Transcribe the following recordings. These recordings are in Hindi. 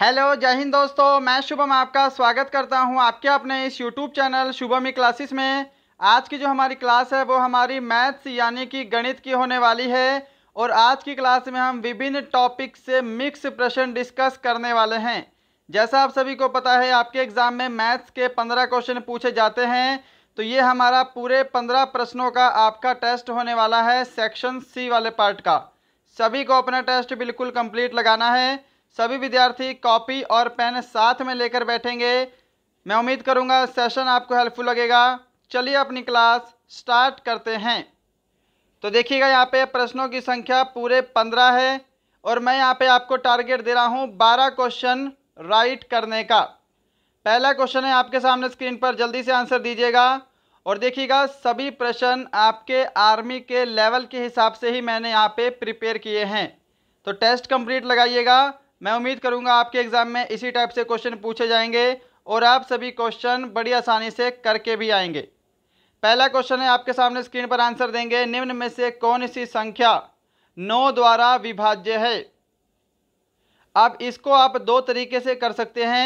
हेलो जय हिंद दोस्तों मैं शुभम आपका स्वागत करता हूं आपके अपने इस यूट्यूब चैनल शुभम क्लासेस में आज की जो हमारी क्लास है वो हमारी मैथ्स यानी कि गणित की होने वाली है और आज की क्लास में हम विभिन्न टॉपिक से मिक्स प्रश्न डिस्कस करने वाले हैं जैसा आप सभी को पता है आपके एग्ज़ाम में मैथ्स के पंद्रह क्वेश्चन पूछे जाते हैं तो ये हमारा पूरे पंद्रह प्रश्नों का आपका टेस्ट होने वाला है सेक्शन सी वाले पार्ट का सभी को अपना टेस्ट बिल्कुल कंप्लीट लगाना है सभी विद्यार्थी कॉपी और पेन साथ में लेकर बैठेंगे मैं उम्मीद करूंगा सेशन आपको हेल्पफुल लगेगा चलिए अपनी क्लास स्टार्ट करते हैं तो देखिएगा यहाँ पे प्रश्नों की संख्या पूरे पंद्रह है और मैं यहाँ पे आपको टारगेट दे रहा हूँ बारह क्वेश्चन राइट करने का पहला क्वेश्चन है आपके सामने स्क्रीन पर जल्दी से आंसर दीजिएगा और देखिएगा सभी प्रश्न आपके आर्मी के लेवल के हिसाब से ही मैंने यहाँ पे प्रिपेयर किए हैं तो टेस्ट कंप्लीट लगाइएगा मैं उम्मीद करूँगा आपके एग्ज़ाम में इसी टाइप से क्वेश्चन पूछे जाएंगे और आप सभी क्वेश्चन बड़ी आसानी से करके भी आएंगे पहला क्वेश्चन है आपके सामने स्क्रीन पर आंसर देंगे निम्न में से कौन सी संख्या नौ द्वारा विभाज्य है अब इसको आप दो तरीके से कर सकते हैं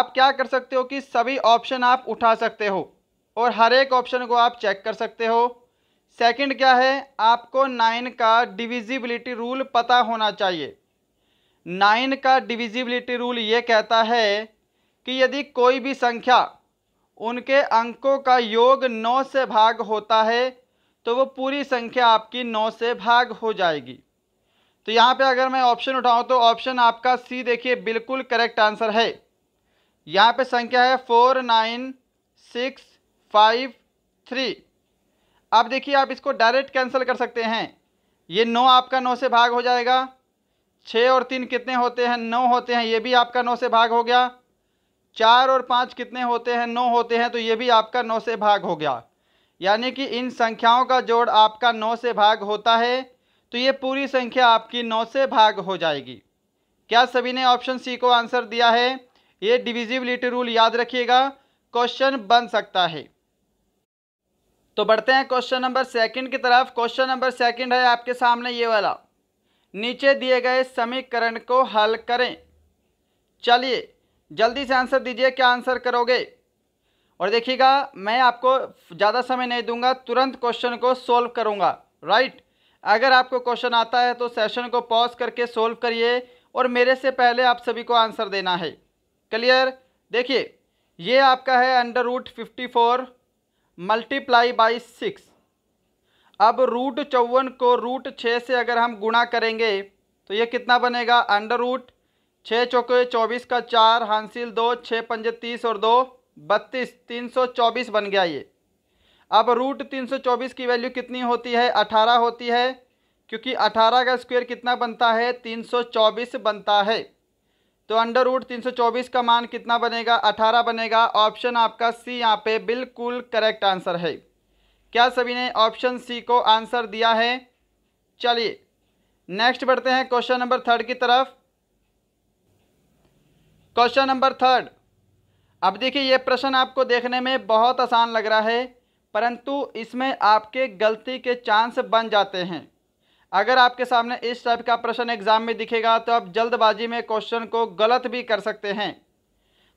आप क्या कर सकते हो कि सभी ऑप्शन आप उठा सकते हो और हर एक ऑप्शन को आप चेक कर सकते हो सेकंड क्या है आपको नाइन का डिविजिबिलिटी रूल पता होना चाहिए नाइन का डिविजिबिलिटी रूल ये कहता है कि यदि कोई भी संख्या उनके अंकों का योग नौ से भाग होता है तो वो पूरी संख्या आपकी नौ से भाग हो जाएगी तो यहाँ पे अगर मैं ऑप्शन उठाऊँ तो ऑप्शन आपका सी देखिए बिल्कुल करेक्ट आंसर है यहाँ पे संख्या है four nine six five three अब देखिए आप इसको डायरेक्ट कैंसिल कर सकते हैं ये नौ आपका नौ से भाग हो जाएगा छः और तीन कितने होते हैं नौ होते हैं ये भी आपका नौ से भाग हो गया चार और पाँच कितने होते हैं नौ होते हैं तो ये भी आपका नौ से भाग हो गया यानी कि इन संख्याओं का जोड़ आपका नौ से भाग होता है तो ये पूरी संख्या आपकी नौ से भाग हो जाएगी क्या सभी ने ऑप्शन सी को आंसर दिया है ये डिविजिबिलिटी रूल याद रखिएगा क्वेश्चन बन सकता है तो बढ़ते हैं क्वेश्चन नंबर सेकंड की तरफ क्वेश्चन नंबर सेकंड है आपके सामने ये वाला नीचे दिए गए समीकरण को हल करें चलिए जल्दी से आंसर दीजिए क्या आंसर करोगे और देखिएगा मैं आपको ज़्यादा समय नहीं दूंगा तुरंत क्वेश्चन को सोल्व करूंगा राइट अगर आपको क्वेश्चन आता है तो सेशन को पॉज करके सोल्व करिए और मेरे से पहले आप सभी को आंसर देना है क्लियर देखिए ये आपका है under root fifty four multiply by six अब रूट चौवन को रूट छः से अगर हम गुणा करेंगे तो ये कितना बनेगा अंडर रूट छः चौके चौबीस का चार हांसिल दो छः पंजे तीस और दो बत्तीस तीन सौ चौबीस बन गया ये अब रूट तीन सौ चौबीस की वैल्यू कितनी होती है अठारह होती है क्योंकि अठारह का स्क्वायर कितना बनता है तीन सौ चौबीस बनता है तो अंडर रूट तीन सौ चौबीस का मान कितना बनेगा अठारह बनेगा ऑप्शन आपका सी यहाँ पे बिल्कुल करेक्ट आंसर है क्या सभी ने ऑप्शन सी को आंसर दिया है चलिए नेक्स्ट बढ़ते हैं क्वेश्चन नंबर थर्ड की तरफ क्वेश्चन नंबर थर्ड अब देखिए ये प्रश्न आपको देखने में बहुत आसान लग रहा है परंतु इसमें आपके गलती के चांस बन जाते हैं अगर आपके सामने इस टाइप का प्रश्न एग्जाम में दिखेगा तो आप जल्दबाजी में क्वेश्चन को गलत भी कर सकते हैं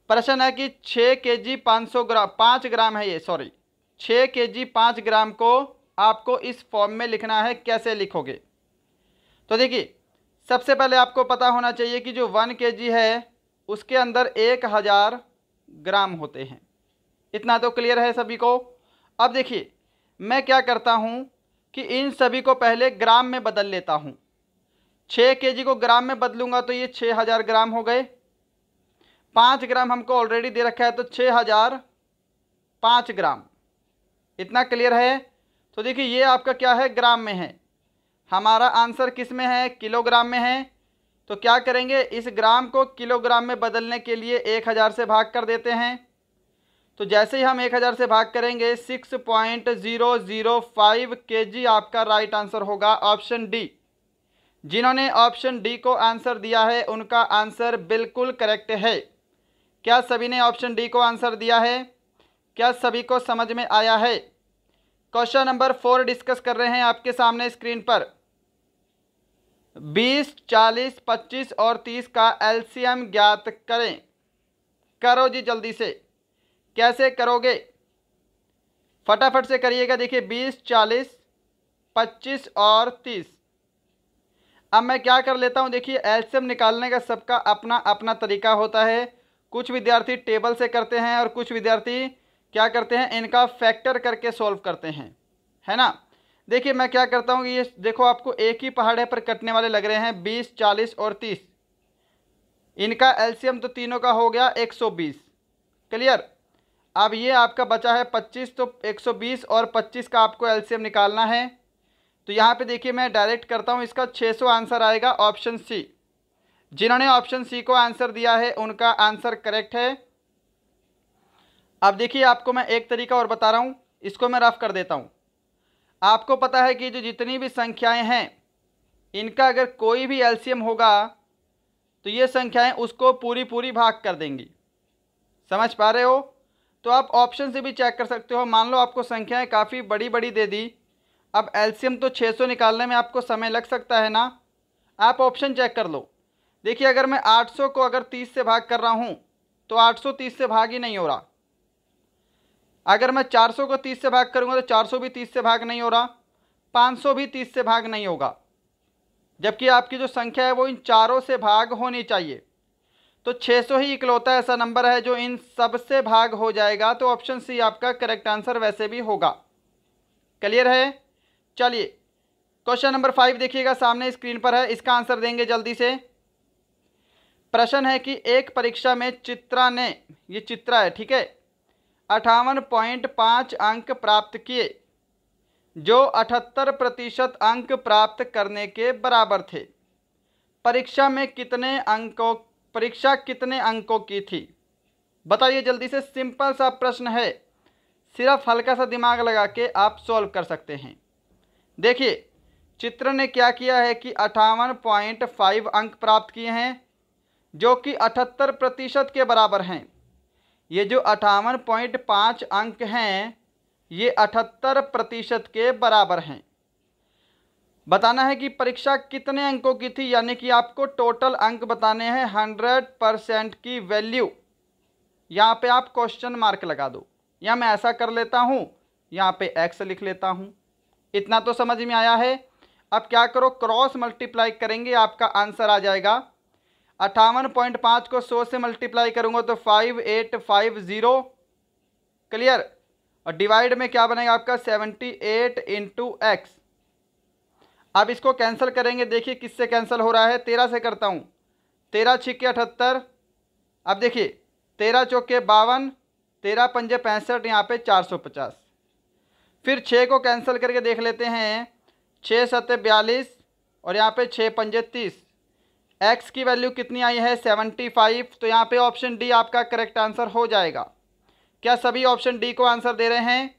प्रश्न है कि छः के जी पाँच सौ ग्राम पाँच ग्राम है ये सॉरी छः के जी पाँच ग्राम को आपको इस फॉर्म में लिखना है कैसे लिखोगे तो देखिए सबसे पहले आपको पता होना चाहिए कि जो वन के जी है उसके अंदर एक हज़ार ग्राम होते हैं इतना तो क्लियर है सभी को अब देखिए मैं क्या करता हूँ कि इन सभी को पहले ग्राम में बदल लेता हूँ छः के जी को ग्राम में बदलूँगा तो ये छः हज़ार ग्राम हो गए पाँच ग्राम हमको ऑलरेडी दे रखा है तो छः हज़ार पाँच ग्राम इतना क्लियर है तो देखिए ये आपका क्या है ग्राम में है हमारा आंसर किस में है किलोग्राम में है तो क्या करेंगे इस ग्राम को किलोग्राम में बदलने के लिए एक हज़ार से भाग कर देते हैं तो जैसे ही हम एक हज़ार से भाग करेंगे six point zero zero five के जी आपका राइट आंसर होगा ऑप्शन डी जिन्होंने ऑप्शन डी को आंसर दिया है उनका आंसर बिल्कुल करेक्ट है क्या सभी ने ऑप्शन डी को आंसर दिया है क्या सभी को समझ में आया है क्वेश्चन नंबर फोर डिस्कस कर रहे हैं आपके सामने स्क्रीन पर बीस चालीस पच्चीस और तीस का एलसीएम ज्ञात करें करो जी जल्दी से कैसे करोगे फटाफट से करिएगा देखिए बीस चालीस पच्चीस और तीस अब मैं क्या कर लेता हूँ देखिए एल्शियम निकालने का सबका अपना अपना तरीका होता है कुछ विद्यार्थी टेबल से करते हैं और कुछ विद्यार्थी क्या करते हैं इनका फैक्टर करके सॉल्व करते हैं है ना देखिए मैं क्या करता हूँ ये देखो आपको एक ही पहाड़े पर कटने वाले लग रहे हैं बीस चालीस और तीस इनका एलसीएम तो तीनों का हो गया एक सौ बीस क्लियर अब ये आपका बचा है पच्चीस तो एक सौ बीस और पच्चीस का आपको एलसीएम निकालना है तो यहाँ पे देखिए मैं डायरेक्ट करता हूँ इसका छः सौ आंसर आएगा ऑप्शन सी जिन्होंने ऑप्शन सी को आंसर दिया है उनका आंसर करेक्ट है अब देखिए आपको मैं एक तरीका और बता रहा हूँ इसको मैं रफ़ कर देता हूँ आपको पता है कि जो जितनी भी संख्याएं हैं इनका अगर कोई भी एल्शियम होगा तो ये संख्याएं उसको पूरी पूरी भाग कर देंगी समझ पा रहे हो तो आप ऑप्शन से भी चेक कर सकते हो मान लो आपको संख्याएं काफ़ी बड़ी बड़ी दे दी अब एल्शियम तो 600 निकालने में आपको समय लग सकता है ना आप ऑप्शन चेक कर लो देखिए अगर मैं आठ को अगर तीस से भाग कर रहा हूँ तो आठ से भाग ही नहीं हो रहा अगर मैं 400 को 30 से भाग करूंगा तो 400 भी 30 से भाग नहीं हो रहा 500 भी 30 से भाग नहीं होगा जबकि आपकी जो संख्या है वो इन चारों से भाग होनी चाहिए तो 600 ही इकलौता ऐसा नंबर है जो इन सब से भाग हो जाएगा तो ऑप्शन सी आपका करेक्ट आंसर वैसे भी होगा क्लियर है चलिए क्वेश्चन नंबर फाइव देखिएगा सामने स्क्रीन पर है इसका आंसर देंगे जल्दी से प्रश्न है कि एक परीक्षा में चित्रा ने ये चित्रा है ठीक है अठावन पॉइंट पाँच अंक प्राप्त किए जो अठहत्तर प्रतिशत अंक प्राप्त करने के बराबर थे परीक्षा में कितने अंकों परीक्षा कितने अंकों की थी बताइए जल्दी से सिंपल सा प्रश्न है सिर्फ हल्का सा दिमाग लगा के आप सॉल्व कर सकते हैं देखिए चित्र ने क्या किया है कि अठावन पॉइंट फाइव अंक प्राप्त किए हैं जो कि अठहत्तर प्रतिशत के बराबर हैं ये जो अठावन पॉइंट पाँच अंक हैं ये अठहत्तर प्रतिशत के बराबर हैं बताना है कि परीक्षा कितने अंकों की थी यानी कि आपको टोटल अंक बताने हैं हंड्रेड परसेंट की वैल्यू यहाँ पे आप क्वेश्चन मार्क लगा दो या मैं ऐसा कर लेता हूँ यहाँ पे एक्स लिख लेता हूँ इतना तो समझ में आया है अब क्या करो क्रॉस मल्टीप्लाई करेंगे आपका आंसर आ जाएगा अट्ठावन पॉइंट पाँच को सौ से मल्टीप्लाई करूँगा तो five eight five zero clear और डिवाइड में क्या बनेगा आपका सेवेंटी एट इंटू एक्स अब इसको कैंसिल करेंगे देखिए किससे कैंसिल हो रहा है तेरह से करता हूँ तेरह छिक्के अठहत्तर अब देखिए तेरह चौके बावन तेरह पंजे पैंसठ यहाँ पे चार सौ पचास फिर छः को कैंसिल करके देख लेते हैं छः सत्य बयालीस और यहाँ पे छः पंजे तीस एक्स की वैल्यू कितनी आई है सेवेंटी फाइव तो यहाँ पे ऑप्शन डी आपका करेक्ट आंसर हो जाएगा क्या सभी ऑप्शन डी को आंसर दे रहे हैं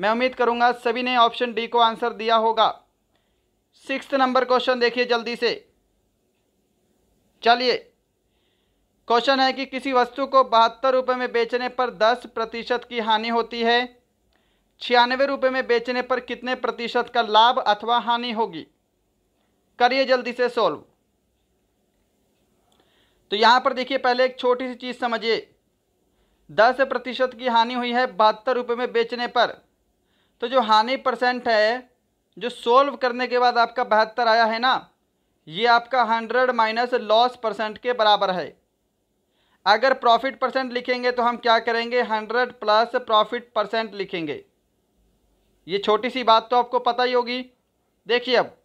मैं उम्मीद करूँगा सभी ने ऑप्शन डी को आंसर दिया होगा सिक्स नंबर क्वेश्चन देखिए जल्दी से चलिए क्वेश्चन है कि किसी वस्तु को बहत्तर रुपये में बेचने पर दस प्रतिशत की हानि होती है छियानवे रुपये में बेचने पर कितने प्रतिशत का लाभ अथवा हानि होगी करिए जल्दी से सॉल्व तो यहाँ पर देखिए पहले एक छोटी सी चीज़ समझिए दस प्रतिशत की हानि हुई है बहत्तर रुपये में बेचने पर तो जो हानि परसेंट है जो सोल्व करने के बाद आपका बहत्तर आया है ना ये आपका हंड्रेड माइनस लॉस परसेंट के बराबर है अगर प्रॉफिट परसेंट लिखेंगे तो हम क्या करेंगे हंड्रेड प्लस प्रॉफिट परसेंट लिखेंगे ये छोटी सी बात तो आपको पता ही होगी देखिए अब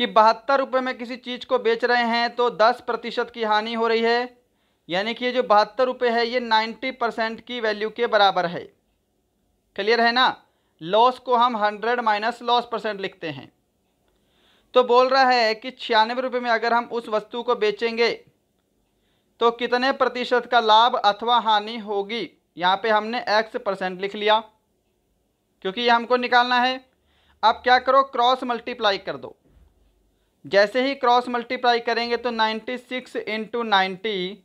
कि बहत्तर रुपये में किसी चीज़ को बेच रहे हैं तो दस प्रतिशत की हानि हो रही है यानी कि ये जो बहत्तर रुपये है ये नाइन्टी परसेंट की वैल्यू के बराबर है क्लियर है ना लॉस को हम हंड्रेड माइनस लॉस परसेंट लिखते हैं तो बोल रहा है कि छियानवे रुपये में अगर हम उस वस्तु को बेचेंगे तो कितने प्रतिशत का लाभ अथवा हानि होगी यहाँ पे हमने एक्स परसेंट लिख लिया क्योंकि ये हमको निकालना है अब क्या करो क्रॉस मल्टीप्लाई कर दो जैसे ही क्रॉस मल्टीप्लाई करेंगे तो नाइन्टी सिक्स इंटू नाइन्टी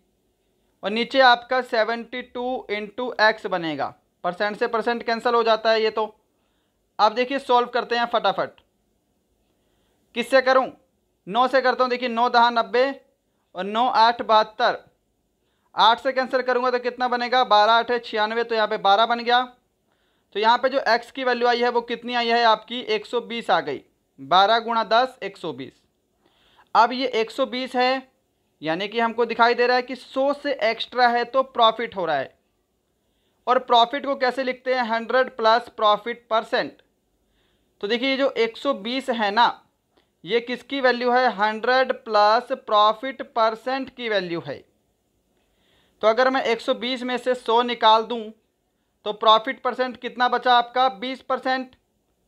और नीचे आपका सेवेंटी टू इंटू एक्स बनेगा परसेंट से परसेंट कैंसिल हो जाता है ये तो आप देखिए सॉल्व करते हैं फटाफट किससे करूं नौ से करता हूं देखिए नौ दहा नब्बे और नौ आठ बहत्तर आठ से कैंसिल करूंगा तो कितना बनेगा बारह आठ है छियानवे तो यहाँ पे बारह बन गया तो यहाँ पे जो एक्स की वैल्यू आई है वो कितनी आई है आपकी एक सौ बीस आ गई बारह गुणा दस एक सौ बीस अब ये 120 है यानी कि हमको दिखाई दे रहा है कि 100 से एक्स्ट्रा है तो प्रॉफिट हो रहा है और प्रॉफिट को कैसे लिखते हैं 100 प्लस प्रॉफिट परसेंट तो देखिए ये जो 120 है ना ये किसकी वैल्यू है 100 प्लस प्रॉफिट परसेंट की वैल्यू है तो अगर मैं 120 में से 100 निकाल दूं तो प्रॉफिट परसेंट कितना बचा आपका 20 परसेंट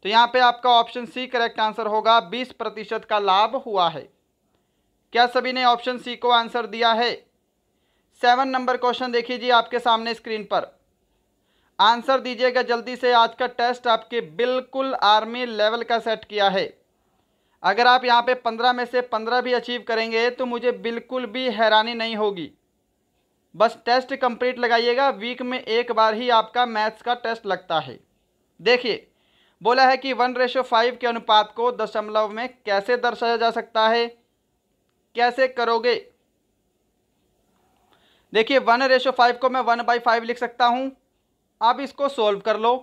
तो यहाँ पे आपका ऑप्शन सी करेक्ट आंसर होगा 20 प्रतिशत का लाभ हुआ है क्या सभी ने ऑप्शन सी को आंसर दिया है सेवन नंबर क्वेश्चन देखिए जी आपके सामने स्क्रीन पर आंसर दीजिएगा जल्दी से आज का टेस्ट आपके बिल्कुल आर्मी लेवल का सेट किया है अगर आप यहाँ पे पंद्रह में से पंद्रह भी अचीव करेंगे तो मुझे बिल्कुल भी हैरानी नहीं होगी बस टेस्ट कंप्लीट लगाइएगा वीक में एक बार ही आपका मैथ्स का टेस्ट लगता है देखिए बोला है कि वन रेशो फाइव के अनुपात को दशमलव में कैसे दर्शाया जा सकता है कैसे करोगे देखिए वन रेशो फाइव को मैं वन बाई फाइव लिख सकता हूँ आप इसको सॉल्व कर लो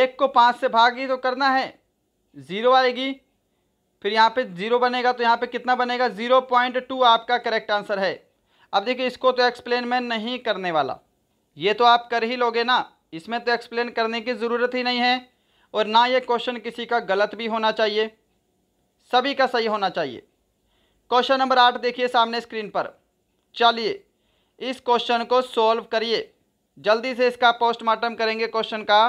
एक को पाँच से भागी तो करना है ज़ीरो आएगी फिर यहाँ पे ज़ीरो बनेगा तो यहाँ पे कितना बनेगा ज़ीरो पॉइंट टू आपका करेक्ट आंसर है अब देखिए इसको तो एक्सप्लेन मैं नहीं करने वाला ये तो आप कर ही लोगे ना इसमें तो एक्सप्लेन करने की ज़रूरत ही नहीं है और ना ये क्वेश्चन किसी का गलत भी होना चाहिए सभी का सही होना चाहिए क्वेश्चन नंबर आठ देखिए सामने स्क्रीन पर चलिए इस क्वेश्चन को सॉल्व करिए जल्दी से इसका पोस्टमार्टम करेंगे क्वेश्चन का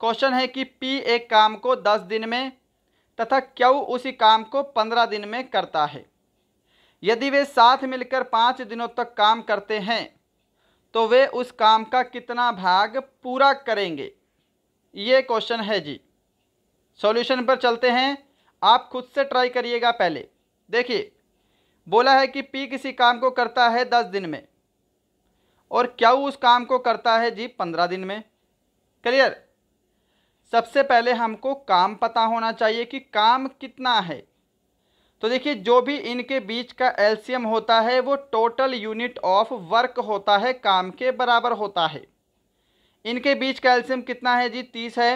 क्वेश्चन है कि पी एक काम को दस दिन में तथा क्यों उसी काम को पंद्रह दिन में करता है यदि वे साथ मिलकर पाँच दिनों तक काम करते हैं तो वे उस काम का कितना भाग पूरा करेंगे ये क्वेश्चन है जी सॉल्यूशन पर चलते हैं आप खुद से ट्राई करिएगा पहले देखिए बोला है कि पी किसी काम को करता है दस दिन में और क्या उस काम को करता है जी पंद्रह दिन में क्लियर सबसे पहले हमको काम पता होना चाहिए कि काम कितना है तो देखिए जो भी इनके बीच का एलसीएम होता है वो टोटल यूनिट ऑफ वर्क होता है काम के बराबर होता है इनके बीच का एलसीएम कितना है जी तीस है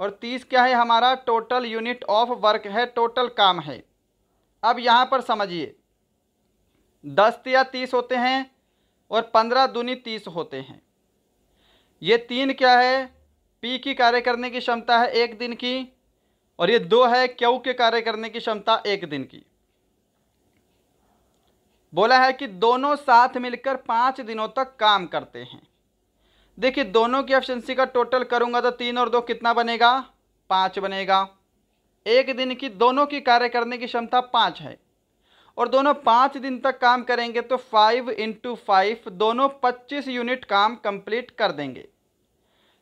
और तीस क्या है हमारा टोटल यूनिट ऑफ वर्क है टोटल काम है अब यहाँ पर समझिए दस या तीस होते हैं और पंद्रह दूनी तीस होते हैं ये तीन क्या है पी की कार्य करने की क्षमता है एक दिन की और ये दो है क्यू के कार्य करने की क्षमता एक दिन की बोला है कि दोनों साथ मिलकर पाँच दिनों तक काम करते हैं देखिए दोनों की एफिशिएंसी का टोटल करूंगा तो तीन और दो कितना बनेगा पाँच बनेगा एक दिन की दोनों की कार्य करने की क्षमता पाँच है और दोनों पाँच दिन तक काम करेंगे तो फाइव इंटू फाइव दोनों पच्चीस यूनिट काम कंप्लीट कर देंगे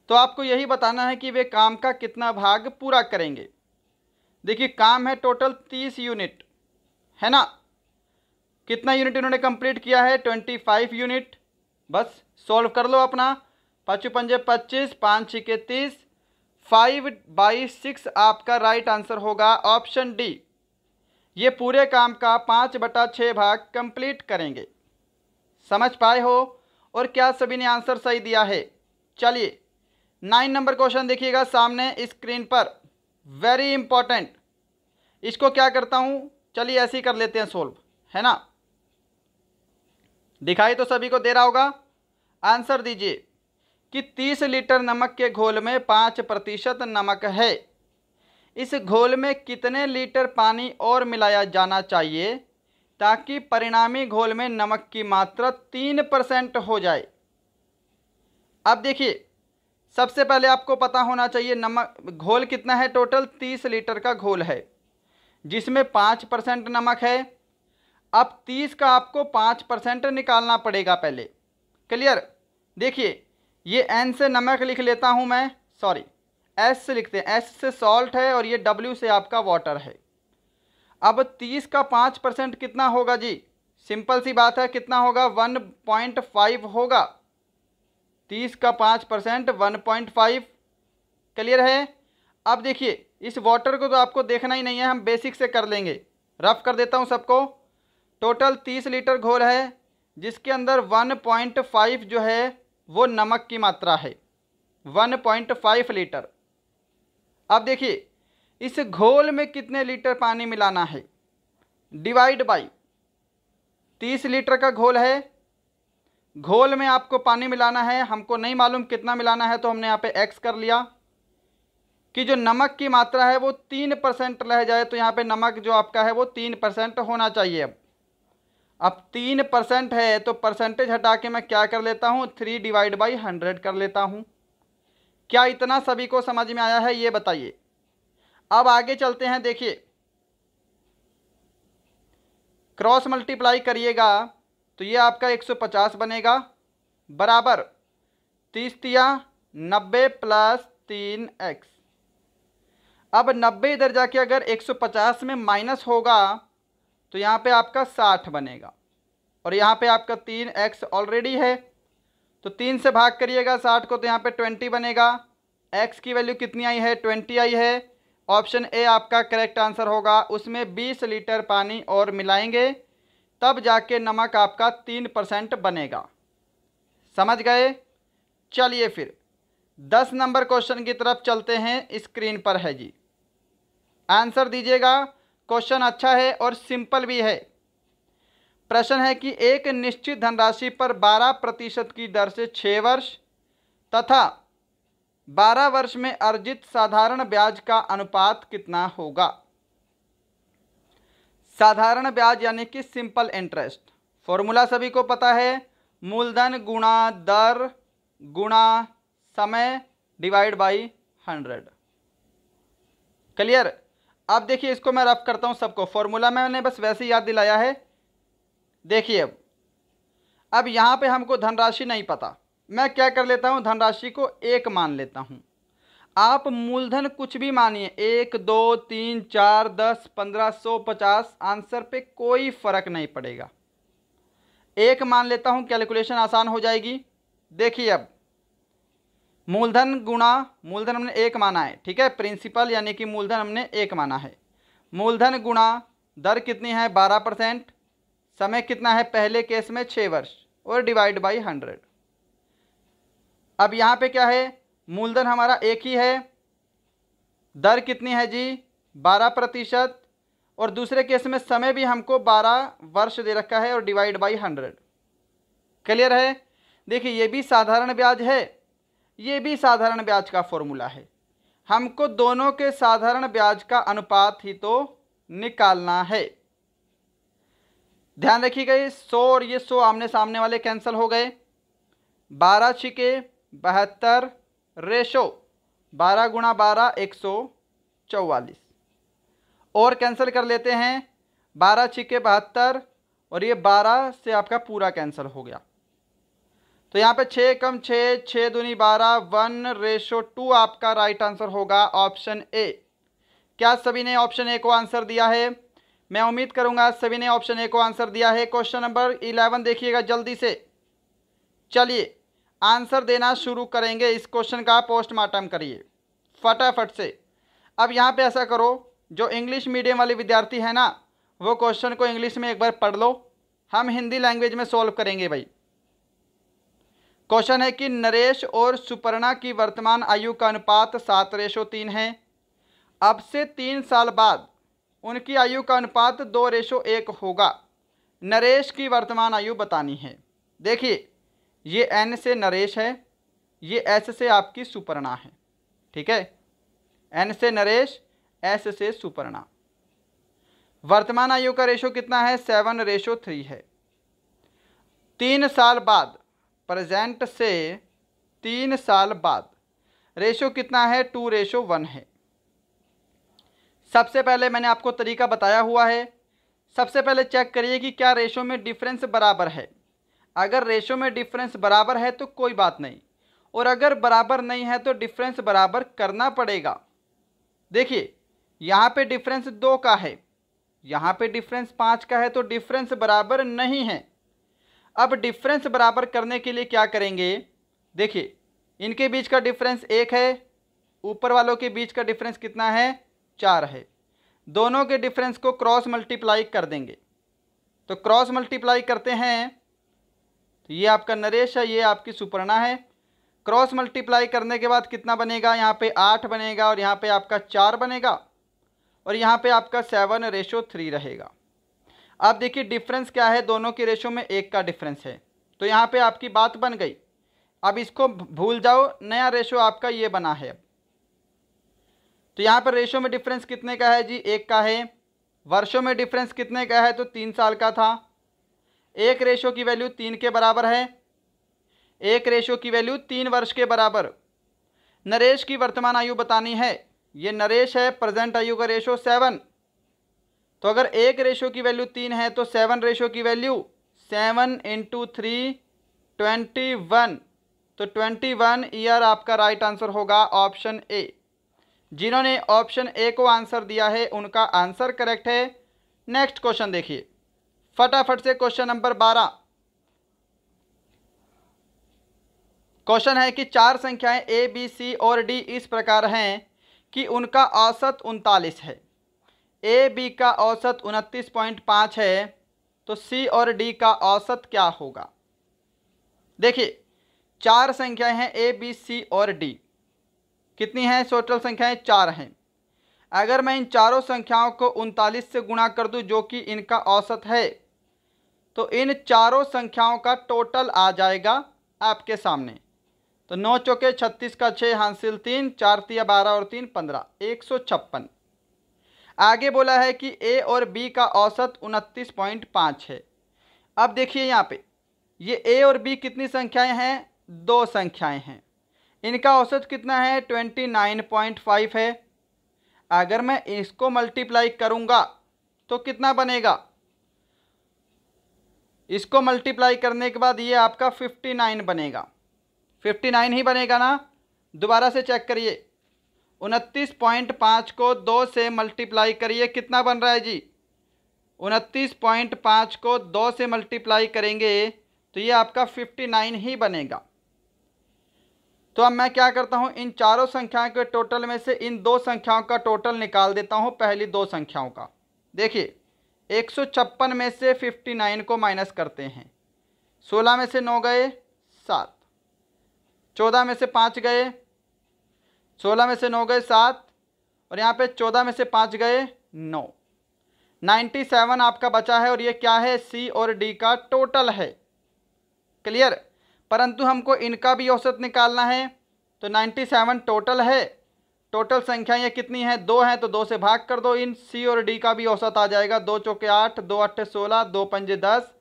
तो आपको यही बताना है कि वे काम का कितना भाग पूरा करेंगे देखिए काम है टोटल तीस यूनिट है ना कितना यूनिट इन्होंने कंप्लीट किया है ट्वेंटी फाइव यूनिट बस सॉल्व कर लो अपना पाँचों पंजे पच्चीस पाँच छः के तीस फाइव बाई सिक्स आपका राइट आंसर होगा ऑप्शन डी ये पूरे काम का पाँच बटा छः भाग कंप्लीट करेंगे समझ पाए हो और क्या सभी ने आंसर सही दिया है चलिए नाइन नंबर क्वेश्चन देखिएगा सामने स्क्रीन पर वेरी इंपॉर्टेंट इसको क्या करता हूँ चलिए ऐसे ही कर लेते हैं सोल्व है ना दिखाई तो सभी को दे रहा होगा आंसर दीजिए कि 30 लीटर नमक के घोल में पाँच प्रतिशत नमक है इस घोल में कितने लीटर पानी और मिलाया जाना चाहिए ताकि परिणामी घोल में नमक की मात्रा तीन परसेंट हो जाए अब देखिए सबसे पहले आपको पता होना चाहिए नमक घोल कितना है टोटल तीस लीटर का घोल है जिसमें पाँच परसेंट नमक है अब तीस का आपको पाँच परसेंट निकालना पड़ेगा पहले क्लियर देखिए ये एन से नमक लिख लेता हूँ मैं सॉरी एस से लिखते हैं एस से सॉल्ट है और ये डब्ल्यू से आपका वाटर है अब तीस का पाँच परसेंट कितना होगा जी सिंपल सी बात है कितना होगा वन पॉइंट फाइव होगा तीस का पाँच percent one point five clear है अब देखिए इस वाटर को तो आपको देखना ही नहीं है हम बेसिक से कर लेंगे रफ़ कर देता हूँ सबको टोटल तीस लीटर घोल है जिसके अंदर वन पॉइंट फाइव जो है वो नमक की मात्रा है 1.5 लीटर अब देखिए इस घोल में कितने लीटर पानी मिलाना है डिवाइड बाई तीस लीटर का घोल है घोल में आपको पानी मिलाना है हमको नहीं मालूम कितना मिलाना है तो हमने यहाँ पे एक्स कर लिया कि जो नमक की मात्रा है वो तीन परसेंट रह जाए तो यहाँ पे नमक जो आपका है वो तीन परसेंट होना चाहिए अब अब तीन परसेंट है तो परसेंटेज हटा के मैं क्या कर लेता हूँ थ्री डिवाइड बाई हंड्रेड कर लेता हूँ क्या इतना सभी को समझ में आया है ये बताइए अब आगे चलते हैं देखिए क्रॉस मल्टीप्लाई करिएगा तो ये आपका 150 बनेगा बराबर तीस तिया नब्बे प्लस तीन एक्स अब नब्बे इधर जाके अगर 150 में माइनस होगा तो यहाँ पे आपका साठ बनेगा और यहाँ पे आपका तीन एक्स ऑलरेडी है तो तीन से भाग करिएगा साठ को तो यहाँ पे ट्वेंटी बनेगा एक्स की वैल्यू कितनी आई है ट्वेंटी आई है ऑप्शन ए आपका करेक्ट आंसर होगा उसमें बीस लीटर पानी और मिलाएंगे तब जाके नमक आपका तीन परसेंट बनेगा समझ गए चलिए फिर दस नंबर क्वेश्चन की तरफ चलते हैं स्क्रीन पर है जी आंसर दीजिएगा क्वेश्चन अच्छा है और सिंपल भी है प्रश्न है कि एक निश्चित धनराशि पर 12 प्रतिशत की दर से छः वर्ष तथा 12 वर्ष में अर्जित साधारण ब्याज का अनुपात कितना होगा साधारण ब्याज यानी कि सिंपल इंटरेस्ट फॉर्मूला सभी को पता है मूलधन गुणा दर गुणा समय डिवाइड बाई हंड्रेड क्लियर अब देखिए इसको मैं रफ करता हूँ सबको फॉर्मूला मैंने बस वैसे याद दिलाया है देखिए अब अब यहाँ पे हमको धनराशि नहीं पता मैं क्या कर लेता हूँ धनराशि को एक मान लेता हूँ आप मूलधन कुछ भी मानिए एक दो तीन चार दस पंद्रह सौ पचास आंसर पे कोई फ़र्क नहीं पड़ेगा एक मान लेता हूँ कैलकुलेशन आसान हो जाएगी देखिए अब मूलधन गुणा मूलधन हमने एक माना है ठीक है प्रिंसिपल यानी कि मूलधन हमने एक माना है मूलधन गुणा दर कितनी है बारह परसेंट समय कितना है पहले केस में छः वर्ष और डिवाइड बाई हंड्रेड अब यहाँ पे क्या है मूलधन हमारा एक ही है दर कितनी है जी बारह प्रतिशत और दूसरे केस में समय भी हमको बारह वर्ष दे रखा है और डिवाइड बाई हंड्रेड क्लियर है देखिए ये भी साधारण ब्याज है ये भी साधारण ब्याज का फॉर्मूला है हमको दोनों के साधारण ब्याज का अनुपात ही तो निकालना है ध्यान रखिएगा ये सौ और ये सौ आमने सामने वाले कैंसिल हो गए बारह छिके बहत्तर रेशो बारह गुणा बारह एक सौ चौवालीस और कैंसिल कर लेते हैं बारह छिके बहत्तर और ये बारह से आपका पूरा कैंसिल हो गया तो यहाँ पे छः कम छः छः दूनी बारह वन रेशो टू आपका राइट आंसर होगा ऑप्शन ए क्या सभी ने ऑप्शन ए को आंसर दिया है मैं उम्मीद करूँगा सभी ने ऑप्शन ए को आंसर दिया है क्वेश्चन नंबर इलेवन देखिएगा जल्दी से चलिए आंसर देना शुरू करेंगे इस क्वेश्चन का पोस्टमार्टम करिए फटाफट से अब यहाँ पर ऐसा करो जो इंग्लिश मीडियम वाले विद्यार्थी हैं ना वो क्वेश्चन को इंग्लिश में एक बार पढ़ लो हम हिंदी लैंग्वेज में सॉल्व करेंगे भाई क्वेश्चन है कि नरेश और सुपर्णा की वर्तमान आयु का अनुपात सात रेशो तीन है अब से तीन साल बाद उनकी आयु का अनुपात दो रेशो एक होगा नरेश की वर्तमान आयु बतानी है देखिए ये एन से नरेश है ये एस से आपकी सुपर्णा है ठीक है एन से नरेश एस से सुपर्णा वर्तमान आयु का रेशो कितना है सेवन रेशो थ्री है तीन साल बाद प्रेजेंट से तीन साल बाद रेशो कितना है टू रेशो वन है सबसे पहले मैंने आपको तरीका बताया हुआ है सबसे पहले चेक करिए कि क्या रेशो में डिफरेंस बराबर है अगर रेशो में डिफरेंस बराबर है तो कोई बात नहीं और अगर बराबर नहीं है तो डिफरेंस बराबर करना पड़ेगा देखिए यहाँ पे डिफरेंस दो का है यहाँ पे डिफरेंस पाँच का है तो डिफरेंस बराबर नहीं है अब डिफरेंस बराबर करने के लिए क्या करेंगे देखिए इनके बीच का डिफरेंस एक है ऊपर वालों के बीच का डिफरेंस कितना है चार है दोनों के डिफरेंस को क्रॉस मल्टीप्लाई कर देंगे तो क्रॉस मल्टीप्लाई करते हैं तो ये आपका नरेश है ये आपकी सुपर्णा है क्रॉस मल्टीप्लाई करने के बाद कितना बनेगा यहाँ पे आठ बनेगा और यहाँ पे आपका चार बनेगा और यहाँ पे आपका सेवन रेशो थ्री रहेगा अब देखिए डिफरेंस क्या है दोनों के रेशो में एक का डिफरेंस है तो यहाँ पे आपकी बात बन गई अब इसको भूल जाओ नया रेशो आपका ये बना है तो यहाँ पर रेशो में डिफरेंस कितने का है जी एक का है वर्षों में डिफरेंस कितने का है तो तीन साल का था एक रेशो की वैल्यू तीन के बराबर है एक रेशो की वैल्यू तीन वर्ष के बराबर नरेश की वर्तमान आयु बतानी है ये नरेश है प्रेजेंट आयु का रेशो सेवन तो अगर एक रेशो की वैल्यू तीन है तो सेवन रेशो की value seven into three twenty one तो ट्वेंटी वन ईयर आपका राइट आंसर होगा ऑप्शन ए जिन्होंने ऑप्शन ए को आंसर दिया है उनका आंसर करेक्ट है नेक्स्ट क्वेश्चन देखिए फटाफट से क्वेश्चन नंबर बारह क्वेश्चन है कि चार संख्याएं ए बी सी और डी इस प्रकार हैं कि उनका औसत उनतालीस है ए बी का औसत उनतीस पॉइंट पाँच है तो सी और डी का औसत क्या होगा देखिए चार संख्याएं हैं ए बी सी और डी कितनी हैं टोटल संख्याएं है? चार हैं अगर मैं इन चारों संख्याओं को उनतालीस से गुणा कर दूं जो कि इनका औसत है तो इन चारों संख्याओं का टोटल आ जाएगा आपके सामने तो नौ चौके छत्तीस का छः हासिल तीन चार तिया बारह और तीन पंद्रह एक सौ छप्पन आगे बोला है कि ए और बी का औसत उनतीस पॉइंट पाँच है अब देखिए यहाँ पे ये ए और बी कितनी संख्याएं हैं दो संख्याएं हैं इनका औसत कितना है ट्वेंटी नाइन पॉइंट फाइव है अगर मैं इसको मल्टीप्लाई करूँगा तो कितना बनेगा इसको मल्टीप्लाई करने के बाद ये आपका फिफ्टी नाइन बनेगा फिफ्टी नाइन ही बनेगा ना दोबारा से चेक करिए उनतीस पॉइंट पाँच को दो से मल्टीप्लाई करिए कितना बन रहा है जी उनतीस पॉइंट पाँच को दो से मल्टीप्लाई करेंगे तो ये आपका फिफ्टी नाइन ही बनेगा तो अब मैं क्या करता हूँ इन चारों संख्याओं के टोटल में से इन दो संख्याओं का टोटल निकाल देता हूँ पहली दो संख्याओं का देखिए एक सौ छप्पन में से फिफ्टी नाइन को माइनस करते हैं सोलह में से नौ गए सात चौदह में से पाँच गए सोलह में से नौ गए सात और यहाँ पे चौदह में से पाँच गए नौ नाइन्टी सेवन आपका बचा है और ये क्या है सी और डी का टोटल है क्लियर परंतु हमको इनका भी औसत निकालना है तो नाइन्टी सेवन टोटल है टोटल संख्याएँ कितनी हैं दो हैं तो दो से भाग कर दो इन सी और डी का भी औसत आ जाएगा दो चौके आठ दो अट्ठे सोलह दो पंजे दस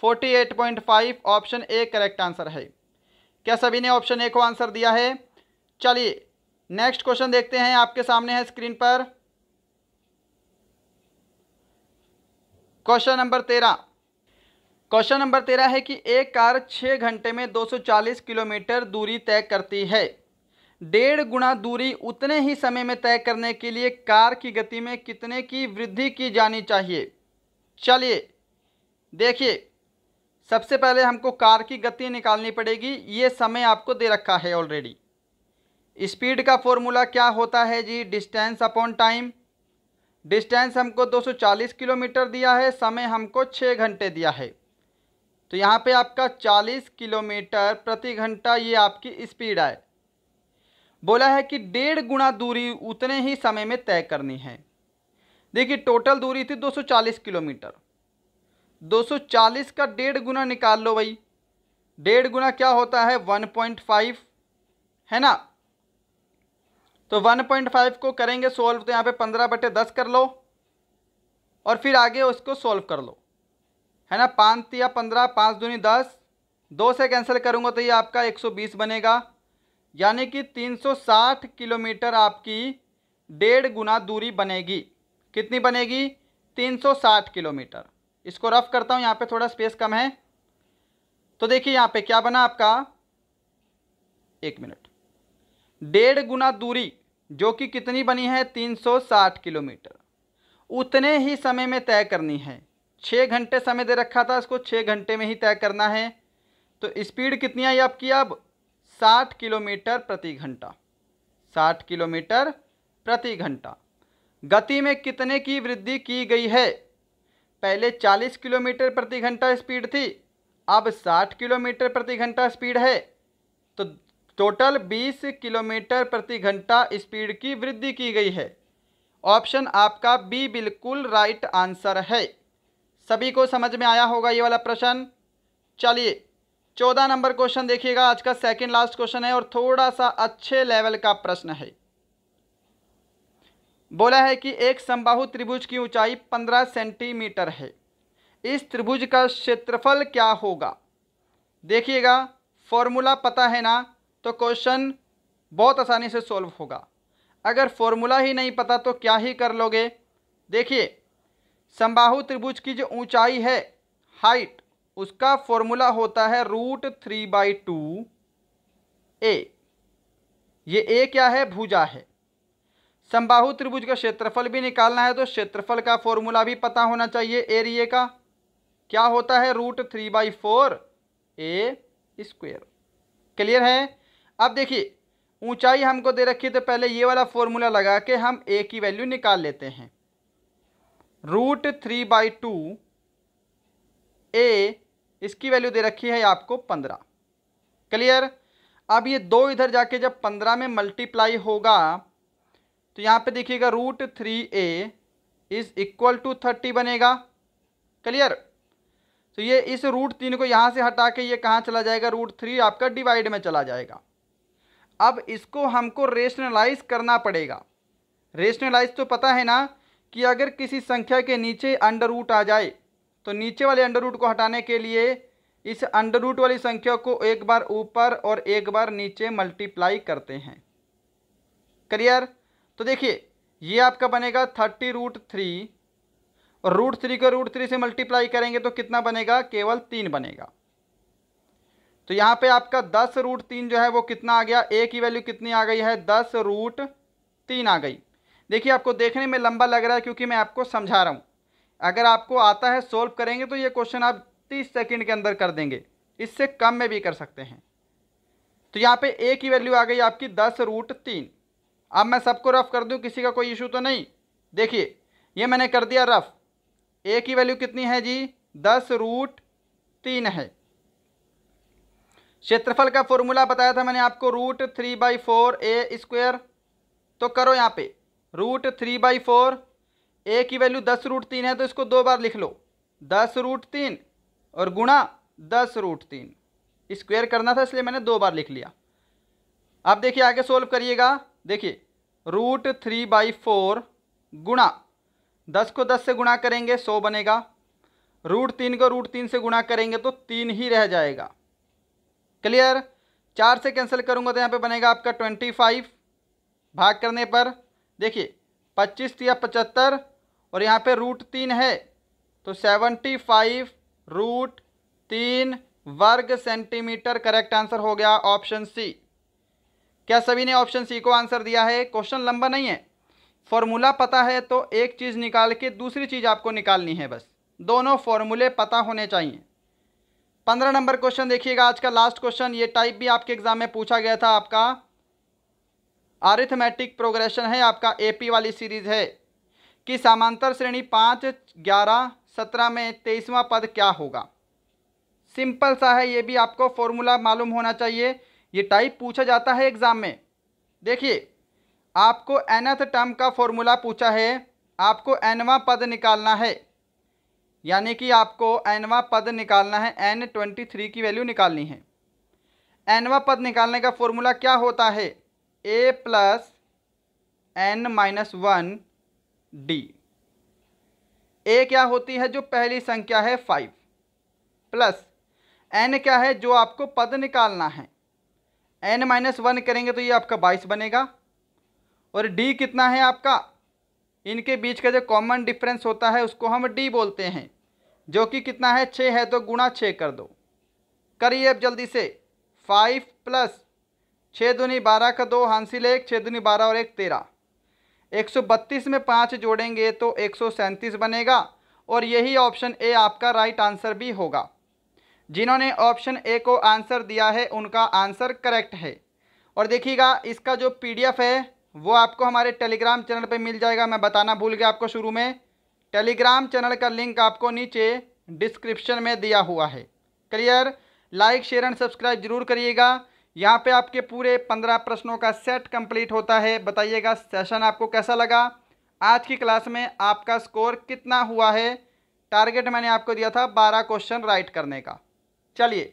forty eight point five option A correct answer है क्या सभी ने ऑप्शन ए को आंसर दिया है चलिए नेक्स्ट क्वेश्चन देखते हैं आपके सामने है स्क्रीन पर क्वेश्चन नंबर तेरह क्वेश्चन नंबर तेरह है कि एक कार छः घंटे में 240 किलोमीटर दूरी तय करती है डेढ़ गुना दूरी उतने ही समय में तय करने के लिए कार की गति में कितने की वृद्धि की जानी चाहिए चलिए देखिए सबसे पहले हमको कार की गति निकालनी पड़ेगी ये समय आपको दे रखा है ऑलरेडी स्पीड का फॉर्मूला क्या होता है जी डिस्टेंस अपॉन टाइम डिस्टेंस हमको 240 किलोमीटर दिया है समय हमको छः घंटे दिया है तो यहाँ पे आपका 40 किलोमीटर प्रति घंटा ये आपकी स्पीड आए बोला है कि डेढ़ गुना दूरी उतने ही समय में तय करनी है देखिए टोटल दूरी थी 240 किलोमीटर 240 का डेढ़ गुना निकाल लो भाई डेढ़ गुना क्या होता है 1.5 है ना तो 1.5 को करेंगे सोल्व तो यहाँ पे 15 बटे दस कर लो और फिर आगे उसको सोल्व कर लो है ना पाँच या पंद्रह पाँच दूनी दस दो से कैंसिल करूँगा तो ये आपका 120 बनेगा यानी कि 360 किलोमीटर आपकी डेढ़ गुना दूरी बनेगी कितनी बनेगी 360 किलोमीटर इसको रफ करता हूँ यहाँ पे थोड़ा स्पेस कम है तो देखिए यहाँ पे क्या बना आपका एक मिनट डेढ़ गुना दूरी जो कि कितनी बनी है 360 किलोमीटर उतने ही समय में तय करनी है छः घंटे समय दे रखा था इसको छः घंटे में ही तय करना है तो स्पीड कितनी आई आपकी अब साठ किलोमीटर प्रति घंटा साठ किलोमीटर प्रति घंटा गति में कितने की वृद्धि की गई है पहले चालीस किलोमीटर प्रति घंटा स्पीड थी अब साठ किलोमीटर प्रति घंटा स्पीड है तो टोटल 20 किलोमीटर प्रति घंटा स्पीड की वृद्धि की गई है ऑप्शन आपका बी बिल्कुल राइट आंसर है सभी को समझ में आया होगा ये वाला प्रश्न चलिए चौदह नंबर क्वेश्चन देखिएगा आज का सेकंड लास्ट क्वेश्चन है और थोड़ा सा अच्छे लेवल का प्रश्न है बोला है कि एक संबाहु त्रिभुज की ऊंचाई पंद्रह सेंटीमीटर है इस त्रिभुज का क्षेत्रफल क्या होगा देखिएगा फॉर्मूला पता है ना तो क्वेश्चन बहुत आसानी से सॉल्व होगा अगर फॉर्मूला ही नहीं पता तो क्या ही कर लोगे देखिए संबाहु त्रिभुज की जो ऊंचाई है हाइट उसका फॉर्मूला होता है root three by two a ये ए क्या है भुजा है संबाहु त्रिभुज का क्षेत्रफल भी निकालना है तो क्षेत्रफल का फॉर्मूला भी पता होना चाहिए एरिए का क्या होता है root three by four a square clear है अब देखिए ऊंचाई हमको दे रखी है तो पहले ये वाला फॉर्मूला लगा के हम ए की वैल्यू निकाल लेते हैं root three by two a इसकी वैल्यू दे रखी है आपको पंद्रह क्लियर अब ये दो इधर जाके जब पंद्रह में मल्टीप्लाई होगा तो यहाँ पे देखिएगा root three a is equal to thirty बनेगा क्लियर तो ये इस रूट तीन को यहाँ से हटा के ये कहाँ चला जाएगा रूट थ्री आपका डिवाइड में चला जाएगा अब इसको हमको रेशनलाइज करना पड़ेगा रेशनलाइज तो पता है ना कि अगर किसी संख्या के नीचे अंडर रूट आ जाए तो नीचे वाले अंडर रूट को हटाने के लिए इस अंडर रूट वाली संख्या को एक बार ऊपर और एक बार नीचे मल्टीप्लाई करते हैं क्लियर तो देखिए ये आपका बनेगा थर्टी रूट थ्री और रूट थ्री को रूट थ्री से मल्टीप्लाई करेंगे तो कितना बनेगा केवल तीन बनेगा तो यहाँ पे आपका दस रूट तीन जो है वो कितना आ गया ए की वैल्यू कितनी आ गई है दस रूट तीन आ गई देखिए आपको देखने में लंबा लग रहा है क्योंकि मैं आपको समझा रहा हूँ अगर आपको आता है सोल्व करेंगे तो ये क्वेश्चन आप तीस सेकेंड के अंदर कर देंगे इससे कम में भी कर सकते हैं तो यहाँ पर ए की वैल्यू आ गई आपकी दस रूट तीन अब मैं सबको रफ़ कर दूँ किसी का कोई इशू तो नहीं देखिए ये मैंने कर दिया रफ़ ए की वैल्यू कितनी है जी दस रूट तीन है क्षेत्रफल का फॉर्मूला बताया था मैंने आपको root three by four a square तो करो यहाँ पे root three by four a की वैल्यू दस रूट तीन है तो इसको दो बार लिख लो दस रूट तीन और गुणा दस रूट तीन स्क्वेयर करना था इसलिए मैंने दो बार लिख लिया अब देखिए आगे सोल्व करिएगा देखिए रूट थ्री बाई फोर गुणा दस को दस से गुणा करेंगे सौ बनेगा रूट तीन को रूट तीन से गुणा करेंगे तो तीन ही रह जाएगा क्लियर चार से कैंसिल करूँगा तो यहाँ पे बनेगा आपका ट्वेंटी फाइव भाग करने पर देखिए पच्चीस या पचहत्तर और यहाँ पे रूट तीन है तो सेवेंटी फाइव रूट तीन वर्ग सेंटीमीटर करेक्ट आंसर हो गया ऑप्शन सी क्या सभी ने ऑप्शन सी को आंसर दिया है क्वेश्चन लंबा नहीं है फॉर्मूला पता है तो एक चीज़ निकाल के दूसरी चीज़ आपको निकालनी है बस दोनों फॉर्मूले पता होने चाहिए पंद्रह नंबर क्वेश्चन देखिएगा आज का लास्ट क्वेश्चन ये टाइप भी आपके एग्जाम में पूछा गया था आपका आरिथमेटिक प्रोग्रेशन है आपका एपी वाली सीरीज है कि समांतर श्रेणी पाँच ग्यारह सत्रह में तेईसवां पद क्या होगा सिंपल सा है ये भी आपको फॉर्मूला मालूम होना चाहिए ये टाइप पूछा जाता है एग्ज़ाम में देखिए आपको एनथ टर्म का फॉर्मूला पूछा है आपको एनवा पद निकालना है यानी कि आपको एनवा पद निकालना है एन ट्वेंटी थ्री की वैल्यू निकालनी है एनवा पद निकालने का फॉर्मूला क्या होता है a plus n minus one d a क्या होती है जो पहली संख्या है फाइव प्लस एन क्या है जो आपको पद निकालना है एन माइनस वन करेंगे तो ये आपका बाईस बनेगा और डी कितना है आपका इनके बीच का जो कॉमन डिफरेंस होता है उसको हम डी बोलते हैं जो कि कितना है छः है तो गुणा छः कर दो करिए अब जल्दी से फाइव प्लस छः दुनी बारह का दो हांसिल एक छः दुनी बारह और एक तेरह एक सौ बत्तीस में पाँच जोड़ेंगे तो एक सौ सैंतीस बनेगा और यही ऑप्शन ए आपका राइट आंसर भी होगा जिन्होंने ऑप्शन ए को आंसर दिया है उनका आंसर करेक्ट है और देखिएगा इसका जो पी है वो आपको हमारे टेलीग्राम चैनल पे मिल जाएगा मैं बताना भूल गया आपको शुरू में टेलीग्राम चैनल का लिंक आपको नीचे डिस्क्रिप्शन में दिया हुआ है clear like share and subscribe जरूर करिएगा यहाँ पे आपके पूरे पंद्रह प्रश्नों का सेट कंप्लीट होता है बताइएगा सेशन आपको कैसा लगा आज की क्लास में आपका स्कोर कितना हुआ है टारगेट मैंने आपको दिया था बारह क्वेश्चन राइट करने का चलिए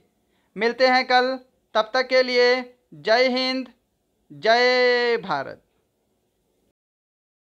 मिलते हैं कल तब तक के लिए जय हिंद जय भारत